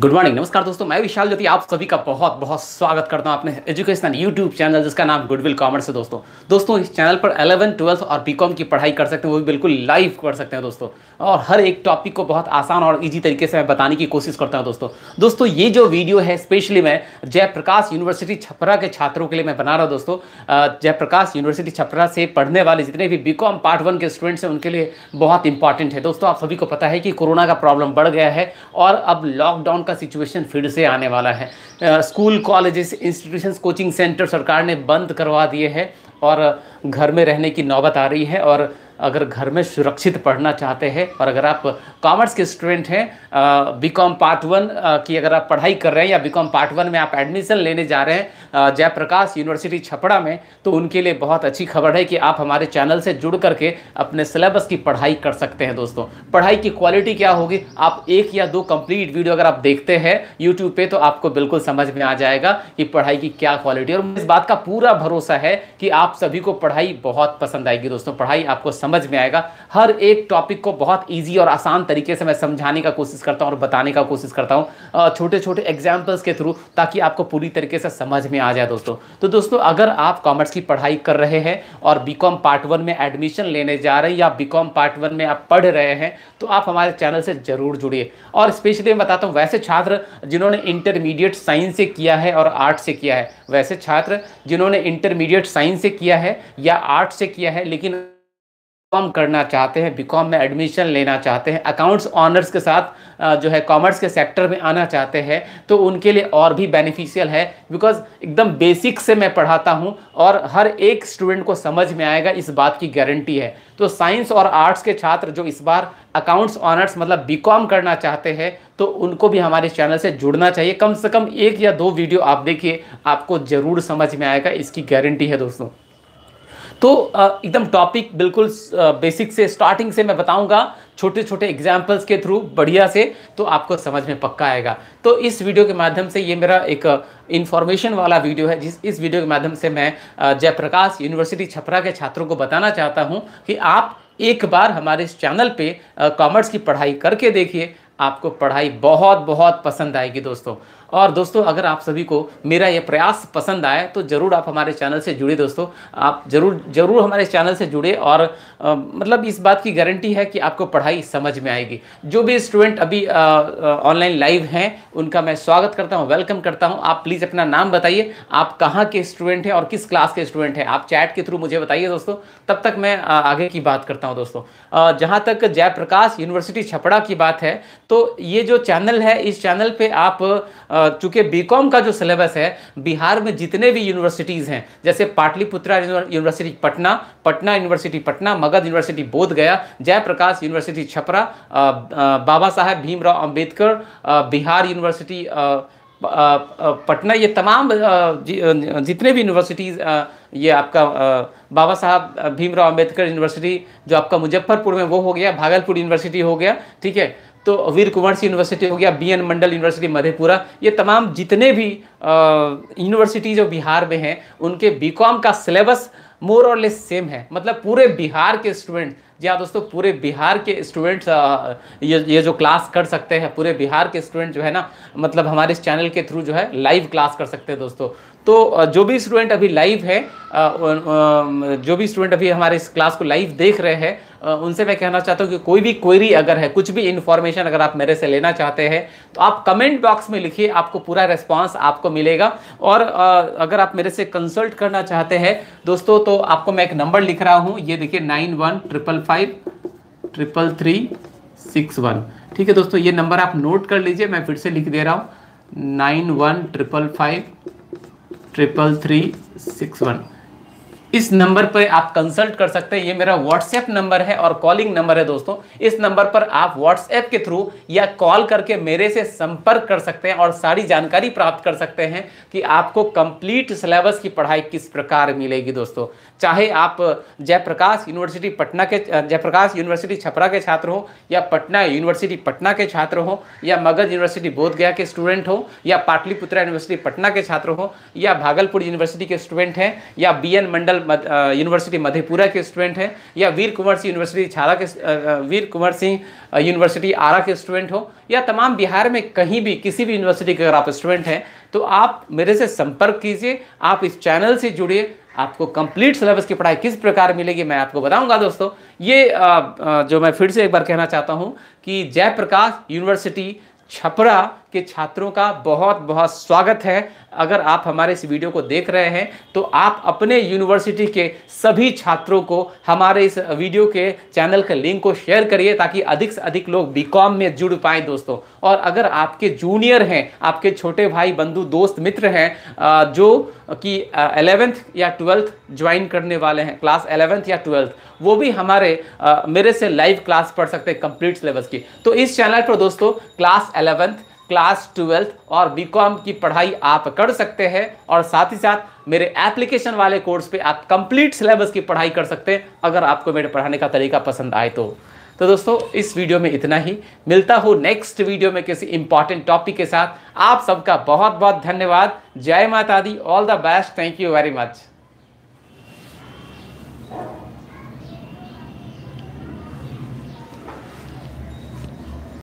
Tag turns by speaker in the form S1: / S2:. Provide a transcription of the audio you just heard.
S1: good morning नमस्कार दोस्तों मैं विशाल ज्योति आप सभी का बहुत बहुत स्वागत करता हूं अपने एजुकेशनल यूट्यूब चैनल जिसका नाम गुडविल कॉमर्स है दोस्तों दोस्तों इस चैनल पर 11, ट्वेल्थ और बीकॉम की पढ़ाई कर सकते हैं वो भी बिल्कुल लाइव कर सकते हैं दोस्तों और हर एक टॉपिक को बहुत आसान और ईजी तरीके से मैं बताने की कोशिश करता हूँ दोस्तों दोस्तों ये जो वीडियो है स्पेशली मैं जयप्रकाश यूनिवर्सिटी छपरा के छात्रों के लिए मैं बना रहा हूँ दोस्तों जयप्रकाश यूनिवर्सिटी छपरा से पढ़ने वाले जितने भी बी पार्ट वन के स्टूडेंट्स हैं उनके लिए बहुत इंपॉर्टेंट है दोस्तों आप सभी को पता है कि कोरोना का प्रॉब्लम बढ़ गया है और अब लॉकडाउन का सिचुएशन फिर से आने वाला है school colleges institutions coaching centre सरकार ने बंद करवा दिए हैं और घर में रहने की नौबत आ रही है और अगर घर में सुरक्षित पढ़ना चाहते हैं और अगर आप कॉमर्स के स्टूडेंट हैं बी कॉम पार्ट वन की अगर आप पढ़ाई कर रहे हैं या बी कॉम पार्ट वन में आप एडमिशन लेने जा रहे हैं जयप्रकाश यूनिवर्सिटी छपड़ा में तो उनके लिए बहुत अच्छी खबर है कि आप हमारे चैनल से जुड़ करके अपने सिलेबस की पढ़ाई कर सकते हैं दोस्तों पढ़ाई की क्वालिटी क्या होगी आप एक या दो कंप्लीट वीडियो अगर आप देखते हैं यूट्यूब पर तो आपको बिल्कुल समझ में आ जाएगा कि पढ़ाई की क्या क्वालिटी और इस बात का पूरा भरोसा है कि आप सभी को पढ़ाई बहुत पसंद आएगी दोस्तों पढ़ाई आपको समझ में आएगा हर एक टॉपिक को बहुत ईजी और आसान तरीके से मैं समझाने का कोशिश करता हूँ और बताने का कोशिश करता हूँ छोटे छोटे एग्जाम्पल्स के थ्रू ताकि आपको पूरी तरीके से समझ में आ जाए दोस्तों तो दोस्तों अगर आप कॉमर्स की पढ़ाई कर रहे हैं और बी पार्ट वन में एडमिशन लेने जा रहे हैं या बी पार्ट वन में आप पढ़ रहे हैं तो आप हमारे चैनल से ज़रूर जुड़िए और स्पेशली मैं बताता हूँ वैसे छात्र जिन्होंने इंटरमीडिएट साइंस से किया है और आर्ट से किया है वैसे छात्र जिन्होंने इंटरमीडिएट साइंस से किया है या आर्ट से किया है लेकिन कॉम करना चाहते हैं बीकॉम में एडमिशन लेना चाहते हैं अकाउंट्स ऑनर्स के साथ जो है कॉमर्स के सेक्टर में आना चाहते हैं तो उनके लिए और भी बेनिफिशियल है बिकॉज एकदम बेसिक से मैं पढ़ाता हूं और हर एक स्टूडेंट को समझ में आएगा इस बात की गारंटी है तो साइंस और आर्ट्स के छात्र जो इस बार अकाउंट्स ऑनर्स मतलब बी करना चाहते हैं तो उनको भी हमारे चैनल से जुड़ना चाहिए कम से कम एक या दो वीडियो आप देखिए आपको ज़रूर समझ में आएगा इसकी गारंटी है दोस्तों तो एकदम टॉपिक बिल्कुल बेसिक से स्टार्टिंग से मैं बताऊंगा छोटे छोटे एग्जाम्पल्स के थ्रू बढ़िया से तो आपको समझ में पक्का आएगा तो इस वीडियो के माध्यम से ये मेरा एक इन्फॉर्मेशन वाला वीडियो है जिस इस वीडियो के माध्यम से मैं जयप्रकाश यूनिवर्सिटी छपरा के छात्रों को बताना चाहता हूँ कि आप एक बार हमारे इस चैनल पे कॉमर्स की पढ़ाई करके देखिए आपको पढ़ाई बहुत बहुत पसंद आएगी दोस्तों और दोस्तों अगर आप सभी को मेरा ये प्रयास पसंद आए तो ज़रूर आप हमारे चैनल से जुड़े दोस्तों आप ज़रूर ज़रूर हमारे चैनल से जुड़े और आ, मतलब इस बात की गारंटी है कि आपको पढ़ाई समझ में आएगी जो भी स्टूडेंट अभी ऑनलाइन लाइव हैं उनका मैं स्वागत करता हूँ वेलकम करता हूँ आप प्लीज़ अपना नाम बताइए आप कहाँ के स्टूडेंट हैं और किस क्लास के स्टूडेंट हैं आप चैट के थ्रू मुझे बताइए दोस्तों तब तक मैं आगे की बात करता हूँ दोस्तों जहाँ तक जयप्रकाश यूनिवर्सिटी छपड़ा की बात है तो ये जो चैनल है इस चैनल पे आप चूंकि बीकॉम का जो सिलेबस है बिहार में जितने भी यूनिवर्सिटीज़ हैं जैसे Patliputra university Patna Patna university Patna Magadh university Bodhgaya Jayaprakash university Chhapra Baba Saheb Bhimrao Ambedkar Bihar university Patna ये तमाम जितने भी यूनिवर्सिटीज़ ये आपका बाबा साहब भीमराव अंबेडकर यूनिवर्सिटी जो आपका मुजफ्फरपुर में वो हो गया भागलपुर यूनिवर्सिटी हो गया ठीक है तो वीर कुंवर सिंह यूनिवर्सिटी हो गया B N Mandal university Madhepura ये तमाम जितने भी यूनिवर्सिटी जो बिहार में हैं उनके बी कॉम का syllabus more or less same है मतलब पूरे बिहार के स्टूडेंट जी हाँ दोस्तों पूरे बिहार के स्टूडेंट्स ये ये जो क्लास कर सकते हैं पूरे बिहार के स्टूडेंट जो है ना मतलब हमारे इस चैनल के थ्रू जो है लाइव क्लास कर सकते हैं दोस्तों तो जो भी स्टूडेंट अभी लाइव है जो भी स्टूडेंट अभी हमारे इस क्लास को लाइव देख रहे हैं उनसे मैं कहना चाहता हूँ कि कोई भी क्वेरी अगर है कुछ भी इन्फॉर्मेशन अगर आप मेरे से लेना चाहते हैं तो आप कमेंट बॉक्स में लिखिए आपको पूरा रिस्पॉन्स आपको मिलेगा और अगर आप मेरे से कंसल्ट करना चाहते हैं दोस्तों तो आपको मैं एक नंबर लिख रहा हूँ ये देखिए nine one triple five triple three six one ठीक है दोस्तों ये नंबर आप नोट कर लीजिए मैं फिर से लिख दे रहा हूँ nine one triple five triple three six one इस नंबर पर आप कंसल्ट कर सकते हैं ये मेरा व्हाट्सएप नंबर है और कॉलिंग नंबर है दोस्तों इस नंबर पर आप व्हाट्सएप के थ्रू या कॉल करके मेरे से संपर्क कर सकते हैं और सारी जानकारी प्राप्त कर सकते हैं कि आपको कंप्लीट सिलेबस की पढ़ाई किस प्रकार मिलेगी दोस्तों चाहे आप जयप्रकाश यूनिवर्सिटी पटना के जयप्रकाश यूनिवर्सिटी छपरा के छात्र हों या पटना यूनिवर्सिटी पटना के छात्र हों या मगध यूनिवर्सिटी बोधगया के स्टूडेंट हों या पाटलिपुत्रा यूनिवर्सिटी पटना के छात्र हों या भागलपुर यूनिवर्सिटी के स्टूडेंट हैं या बी मंडल नेशनल मद, यूनिवर्सिटी मधेपुरा के स्टूडेंट हैं या वीर कुंवर सिंह यूनिवर्सिटी छाला के वीर कुंवर सिंह यूनिवर्सिटी आरा के स्टूडेंट हो या तमाम बिहार में कहीं भी किसी भी यूनिवर्सिटी के अगर आप स्टूडेंट हैं तो आप मेरे से संपर्क कीजिए आप इस चैनल से जुड़िए आपको कंप्लीट सिलेबस की पढ़ाई किस प्रकार मिलेगी मैं आपको बताऊंगा दोस्तों ये uh, uh, जो मैं फिर से एक बार कहना चाहता हूँ कि जयप्रकाश यूनिवर्सिटी छपरा के छात्रों का बहुत बहुत स्वागत है अगर आप हमारे इस वीडियो को देख रहे हैं तो आप अपने यूनिवर्सिटी के सभी छात्रों को हमारे इस वीडियो के चैनल के लिंक को शेयर करिए ताकि अधिक से अधिक लोग बीकॉम में जुड़ पाएँ दोस्तों और अगर आपके जूनियर हैं आपके छोटे भाई बंधु दोस्त मित्र हैं जो कि एलेवेंथ या ट्वेल्थ ज्वाइन करने वाले हैं क्लास एलेवेंथ या ट्वेल्थ वो भी हमारे मेरे से लाइव क्लास पढ़ सकते हैं कंप्लीट सिलेबस की तो इस चैनल पर दोस्तों क्लास एलेवेंथ क्लास ट्वेल्थ और बीकॉम की पढ़ाई आप कर सकते हैं और साथ ही साथ मेरे एप्लीकेशन वाले कोर्स पे आप कंप्लीट सिलेबस की पढ़ाई कर सकते हैं अगर आपको मेरे पढ़ाने का तरीका पसंद आए तो तो दोस्तों इस वीडियो में इतना ही मिलता हूँ नेक्स्ट वीडियो में किसी इंपॉर्टेंट टॉपिक के साथ आप सबका बहुत बहुत धन्यवाद जय माता दी all the best thank you very much